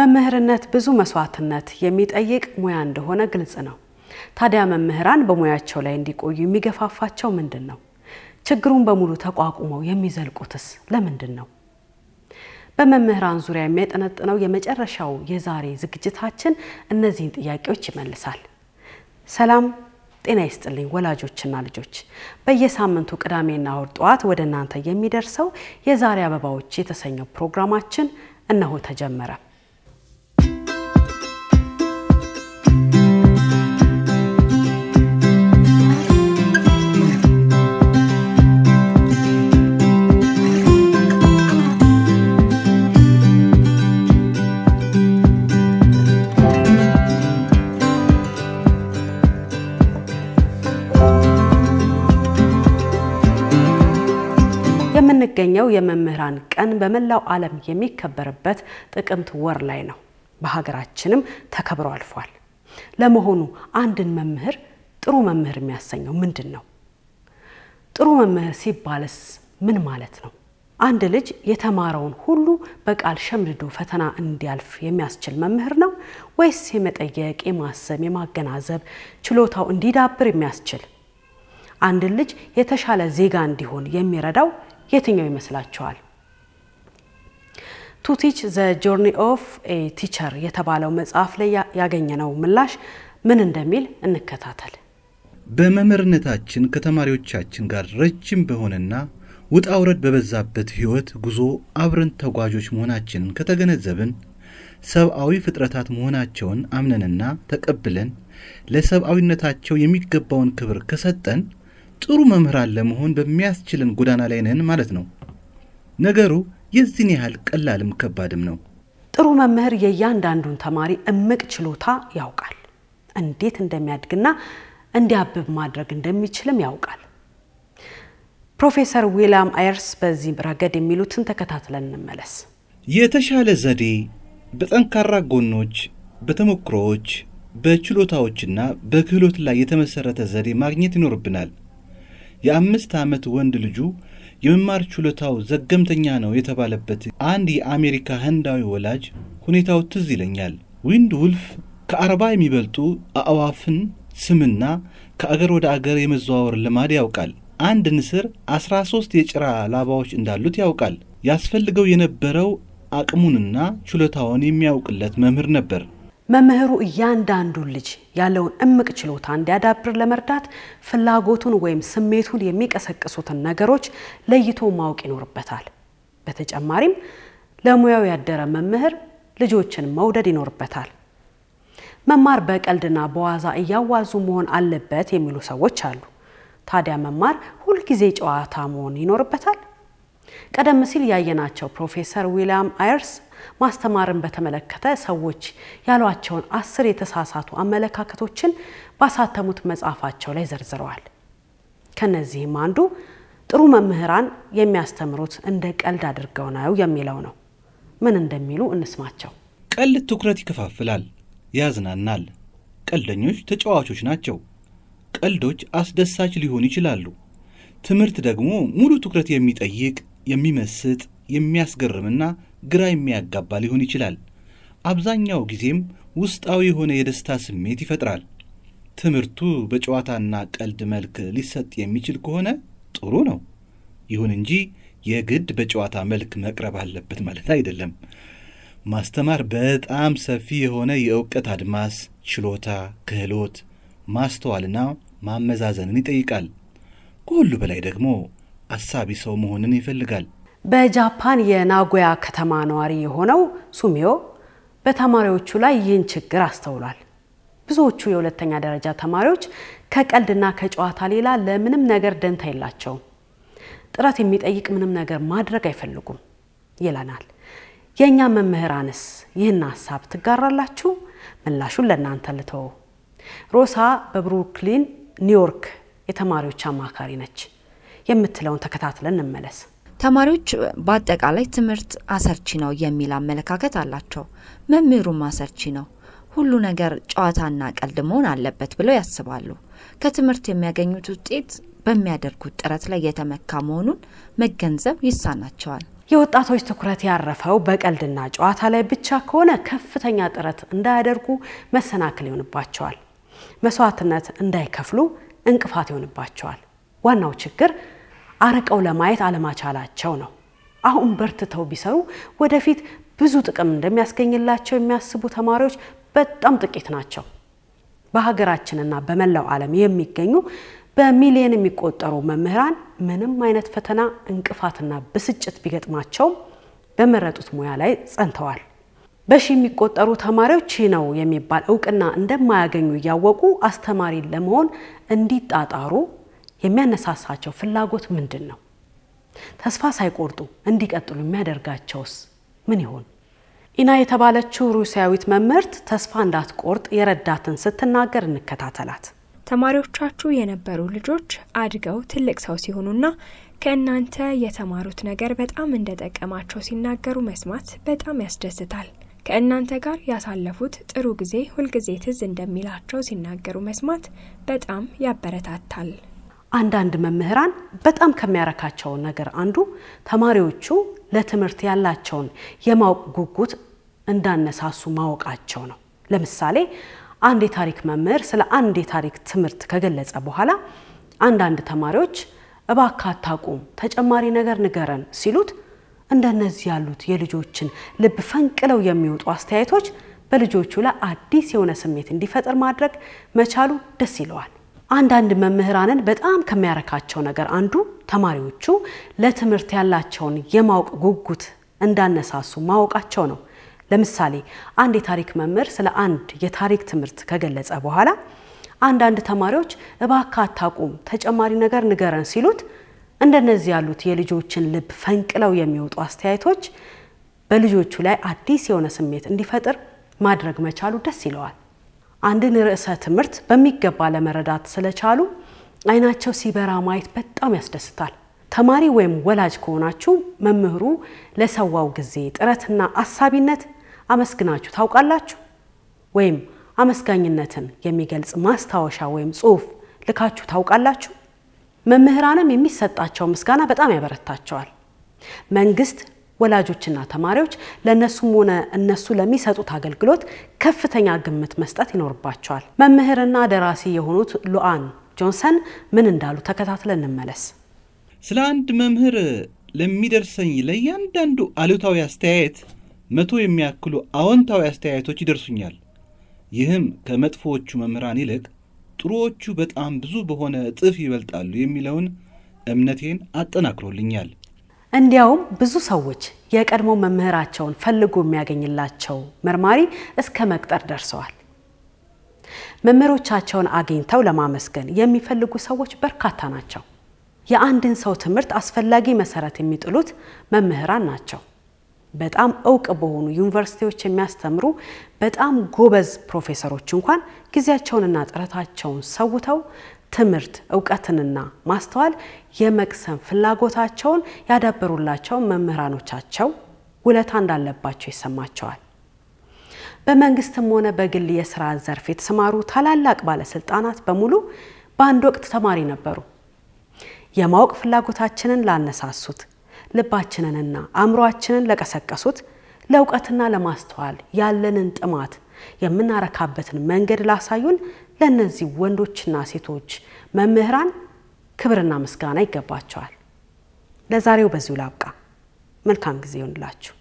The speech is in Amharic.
መምህርነት ብዙ መስዋዕትነት የሚጠይቅ ሙያ እንደሆነ ግልጽ ነው። ታዲያ መምህራን በሙያቸው ላይ እንዲቆዩ የሚገፋፋቸው ምንድን ነው? ችግሩን በሙሉ ተቋቁመው የሚዘልቁትስ ለምንድን ነው? በመምህራን ዙሪያ የሚያጠነጥነው የመጨረሻው የዛሬ ዝግጅታችን እነዚህን ጥያቄዎች ይመልሳል። ሰላም ጤና ይስጥልኝ ወላጆችና ልጆች። በየሳምንቱ ቅዳሜና እሁድ ጠዋት ወደ እናንተ የሚደርሰው የዛሬ አበባዎች የተሰኘው ፕሮግራማችን እነሆ ተጀመረ። የሚገኘው የመምህራን ቀን በመላው ዓለም የሚከበርበት ጥቅምት ወር ላይ ነው። በሀገራችንም ተከብሮ አልፏል። ለመሆኑ አንድን መምህር ጥሩ መምህር የሚያሰኘው ምንድን ነው? ጥሩ መምህር ሲባልስ ምን ማለት ነው? አንድ ልጅ የተማረውን ሁሉ በቃል ሸምድዶ ፈተና እንዲያልፍ የሚያስችል መምህር ነው ወይስ የመጠየቅ፣ የማሰብ፣ የማገናዘብ ችሎታው እንዲዳብር የሚያስችል አንድን ልጅ የተሻለ ዜጋ እንዲሆን የሚረዳው የትኛው ይመስላችኋል? ቱ ቲች ዘ ጆርኒ ኦፍ ኤ ቲቸር የተባለው መጽሐፍ ላይ ያገኘነው ምላሽ ምን እንደሚል እንከታተል። በመምህርነታችን ከተማሪዎቻችን ጋር ረጅም በሆነና ውጣ ውረድ በበዛበት ሕይወት ጉዞ አብረን ተጓዦች መሆናችንን ከተገነዘብን ሰብአዊ ፍጥረታት መሆናቸውን አምነንና ተቀብለን ለሰብአዊነታቸው የሚገባውን ክብር ከሰጠን ጥሩ መምህራን ለመሆን በሚያስችልን ጎዳና ላይ ነን ማለት ነው። ነገሩ የዚህን ያህል ቀላልም ከባድም ነው። ጥሩ መምህር የእያንዳንዱን ተማሪ እምቅ ችሎታ ያውቃል። እንዴት እንደሚያድግና እንዲያብብ ማድረግ እንደሚችልም ያውቃል። ፕሮፌሰር ዊልያም አይርስ በዚህ ረገድ የሚሉትን ተከታትለን እንመለስ። የተሻለ ዘዴ በጠንካራ ጎኖች፣ በተሞክሮዎች፣ በችሎታዎችና በክህሎት ላይ የተመሰረተ ዘዴ ማግኘት ይኖርብናል። የአምስት ዓመት ወንድ ልጁ የመማር ችሎታው ዘገምተኛ ነው የተባለበት አንድ የአሜሪካ ህንዳዊ ወላጅ ሁኔታው ትዝ ይለኛል። ዊንድ ውልፍ ከአርባ የሚበልጡ አእዋፍን ስምና ከአገር ወደ አገር የመዘዋወር ልማድ ያውቃል። አንድ ንስር አስራ ሶስት የጭራ ላባዎች እንዳሉት ያውቃል። ያስፈልገው የነበረው አቅሙንና ችሎታውን የሚያውቅለት መምህር ነበር። መምህሩ እያንዳንዱን ልጅ ያለውን እምቅ ችሎታ እንዲያዳብር ለመርዳት ፍላጎቱን ወይም ስሜቱን የሚቀሰቅሱትን ነገሮች ለይቶ ማወቅ ይኖርበታል። በተጨማሪም ለሙያው ያደረ መምህር ልጆችን መውደድ ይኖርበታል። መማር በቀልድና በዋዛ እያዋዙ መሆን አለበት የሚሉ ሰዎች አሉ። ታዲያ መማር ሁልጊዜ ጨዋታ መሆን ይኖርበታል? ቀደም ሲል ያየናቸው ፕሮፌሰር ዊልያም አይርስ ማስተማርን በተመለከተ ሰዎች ያሏቸውን አስር የተሳሳቱ አመለካከቶችን ባሳተሙት መጽሐፋቸው ላይ ዘርዝረዋል። ከነዚህም አንዱ ጥሩ መምህራን የሚያስተምሩት እንደ ቀልድ አድርገው ነው የሚለው ነው። ምን እንደሚሉ እንስማቸው። ቀልድ ትኩረት ይከፋፍላል፣ ያዝናናል። ቀልደኞች ተጫዋቾች ናቸው። ቀልዶች አስደሳች ሊሆኑ ይችላሉ። ትምህርት ደግሞ ሙሉ ትኩረት የሚጠይቅ የሚመስጥ የሚያስገርምና ግራ የሚያጋባ ሊሆን ይችላል። አብዛኛው ጊዜም ውስጣዊ የሆነ የደስታ ስሜት ይፈጥራል። ትምህርቱ በጨዋታና ቀልድ መልክ ሊሰጥ የሚችል ከሆነ ጥሩ ነው። ይሁን እንጂ የግድ በጨዋታ መልክ መቅረብ አለበት ማለት አይደለም። ማስተማር በጣም ሰፊ የሆነ የእውቀት አድማስ፣ ችሎታ፣ ክህሎት፣ ማስተዋልና ማመዛዘንን ይጠይቃል። ከሁሉ በላይ ደግሞ አሳቢ ሰው መሆንን ይፈልጋል። በጃፓን የናጎያ ከተማ ነዋሪ የሆነው ሱሚዮ በተማሪዎቹ ላይ ይህን ችግር አስተውሏል። ብዙዎቹ የሁለተኛ ደረጃ ተማሪዎች ከቀልድና ከጨዋታ ሌላ ለምንም ነገር ደንታ የላቸውም። ጥረት የሚጠይቅ ምንም ነገር ማድረግ አይፈልጉም ይለናል። የእኛ መምህራንስ ይህን ሀሳብ ትጋራላችሁ? ምላሹን ለእናንተ ልተው። ሮሳ በብሩክሊን ኒውዮርክ የተማሪዎች አማካሪ ነች። የምትለውን ተከታትለን እንመለስ። ተማሪዎች በአጠቃላይ ትምህርት አሰርቺ ነው የሚል አመለካከት አላቸው። መምህሩም አሰርቺ ነው፣ ሁሉ ነገር ጨዋታና ቀልድ መሆን አለበት ብለው ያስባሉ። ከትምህርት የሚያገኙት ውጤት በሚያደርጉት ጥረት ላይ የተመካ መሆኑን መገንዘብ ይሳናቸዋል። የወጣቶች ትኩረት ያረፈው በቀልድና ጨዋታ ላይ ብቻ ከሆነ ከፍተኛ ጥረት እንዳያደርጉ መሰናክል ይሆንባቸዋል። መስዋዕትነት እንዳይከፍሉ እንቅፋት ይሆንባቸዋል። ዋናው ችግር አርቀው ለማየት አለማቻላቸው ነው። አሁን በርትተው ቢሰሩ ወደፊት ብዙ ጥቅም እንደሚያስገኝላቸው የሚያስቡ ተማሪዎች በጣም ጥቂት ናቸው። በሀገራችንና በመላው ዓለም የሚገኙ በሚሊየን የሚቆጠሩ መምህራን ምንም አይነት ፈተና፣ እንቅፋትና ብስጭት ቢገጥማቸውም በመረጡት ሙያ ላይ ጸንተዋል። በሺ የሚቆጠሩ ተማሪዎች ይህ ነው የሚባል እውቅና እንደማያገኙ እያወቁ አስተማሪ ለመሆን እንዲጣጣሩ የሚያነሳሳቸው ፍላጎት ምንድን ነው? ተስፋ ሳይቆርጡ እንዲቀጥሉ የሚያደርጋቸውስ ምን ይሆን? ኢና የተባለችው ሩሲያዊት መምህርት ተስፋ እንዳትቆርጥ የረዳትን ስትናገር እንከታተላት። ተማሪዎቻችሁ የነበሩ ልጆች አድገው ትልቅ ሰው ሲሆኑና ከእናንተ የተማሩት ነገር በጣም እንደጠቀማቸው ሲናገሩ መስማት በጣም ያስደስታል። ከእናንተ ጋር ያሳለፉት ጥሩ ጊዜ ሁልጊዜ ትዝ እንደሚላቸው ሲናገሩ መስማት በጣም ያበረታታል። አንዳንድ መምህራን በጣም ከሚያረካቸው ነገር አንዱ ተማሪዎቹ ለትምህርት ያላቸውን የማወቅ ጉጉት እንዳነሳሱ ማወቃቸው ነው። ለምሳሌ አንድ የታሪክ መምህር ስለ አንድ የታሪክ ትምህርት ከገለጸ በኋላ አንዳንድ ተማሪዎች እባካ አታቁም፣ ተጨማሪ ነገር ንገረን ሲሉት እንደነዚህ ያሉት የልጆችን ልብ ፈንቅለው የሚወጡ አስተያየቶች በልጆቹ ላይ አዲስ የሆነ ስሜት እንዲፈጥር ማድረግ መቻሉ ደስ ይለዋል። አንዳንድ መምህራንን በጣም ከሚያረካቸው ነገር አንዱ ተማሪዎቹ ለትምህርት ያላቸውን የማወቅ ጉጉት እንዳነሳሱ ማወቃቸው ነው። ለምሳሌ አንድ የታሪክ መምህር ስለ አንድ የታሪክ ትምህርት ከገለጸ በኋላ አንዳንድ ተማሪዎች እባክህ አታቁም፣ ተጨማሪ ነገር ንገረን ሲሉት እንደነዚህ ያሉት የልጆችን ልብ ፈንቅለው የሚወጡ አስተያየቶች በልጆቹ ላይ አዲስ የሆነ ስሜት እንዲፈጥር ማድረግ መቻሉ ደስ ይለዋል። አንድን ርዕሰ ትምህርት በሚገባ ለመረዳት ስለቻሉ አይናቸው ሲበራ ማየት በጣም ያስደስታል። ተማሪ ወይም ወላጅ ከሆናችሁ መምህሩ ለሰዋው ጊዜ ጥረትና አሳቢነት አመስግናችሁ ታውቃላችሁ? ወይም አመስጋኝነትን የሚገልጽ ማስታወሻ ወይም ጽሑፍ ልካችሁ ታውቃላችሁ? መምህራንም የሚሰጣቸው ምስጋና በጣም ያበረታቸዋል። መንግስት ወላጆችና ተማሪዎች ለእነሱም ሆነ እነሱ ለሚሰጡት አገልግሎት ከፍተኛ ግምት መስጠት ይኖርባቸዋል። መምህርና ደራሲ የሆኑት ሉአን ጆንሰን ምን እንዳሉ ተከታትለን እንመለስ። ስለ አንድ መምህር ለሚደርሰኝ ለእያንዳንዱ አሉታዊ አስተያየት መቶ የሚያክሉ አዎንታዊ አስተያየቶች ይደርሱኛል። ይህም ከመጥፎዎቹ መምህራን ይልቅ ጥሩዎቹ በጣም ብዙ በሆነ እጥፍ ይበልጣሉ የሚለውን እምነቴን አጠናክሮልኛል። እንዲያውም ብዙ ሰዎች የቀድሞ መምህራቸውን ፈልጎ የሚያገኝላቸው መርማሪ እስከ መቅጠር ደርሰዋል። መምህሮቻቸውን አግኝተው ለማመስገን የሚፈልጉ ሰዎች በርካታ ናቸው። የአንድን ሰው ትምህርት አስፈላጊ መሰረት የሚጥሉት መምህራን ናቸው። በጣም እውቅ በሆኑ ዩኒቨርሲቲዎች የሚያስተምሩ በጣም ጎበዝ ፕሮፌሰሮች እንኳን ጊዜያቸውንና ጥረታቸውን ሰውተው ትምህርት እውቀትንና ማስተዋል የመቅሰም ፍላጎታቸውን ያዳበሩላቸው መምህራኖቻቸው ውለታ እንዳለባቸው ይሰማቸዋል። በመንግስትም ሆነ በግል የስራ ዘርፍ የተሰማሩ ታላላቅ ባለስልጣናት በሙሉ በአንድ ወቅት ተማሪ ነበሩ። የማወቅ ፍላጎታችንን ላነሳሱት፣ ልባችንንና አእምሮአችንን ለቀሰቀሱት፣ ለእውቀትና ለማስተዋል ያለንን ጥማት የምናረካበትን መንገድ ላሳዩን ለእነዚህ ወንዶችና ሴቶች መምህራን ክብርና ምስጋና ይገባቸዋል። ለዛሬው በዚሁ ላብቃ። መልካም ጊዜ ይሁንላችሁ።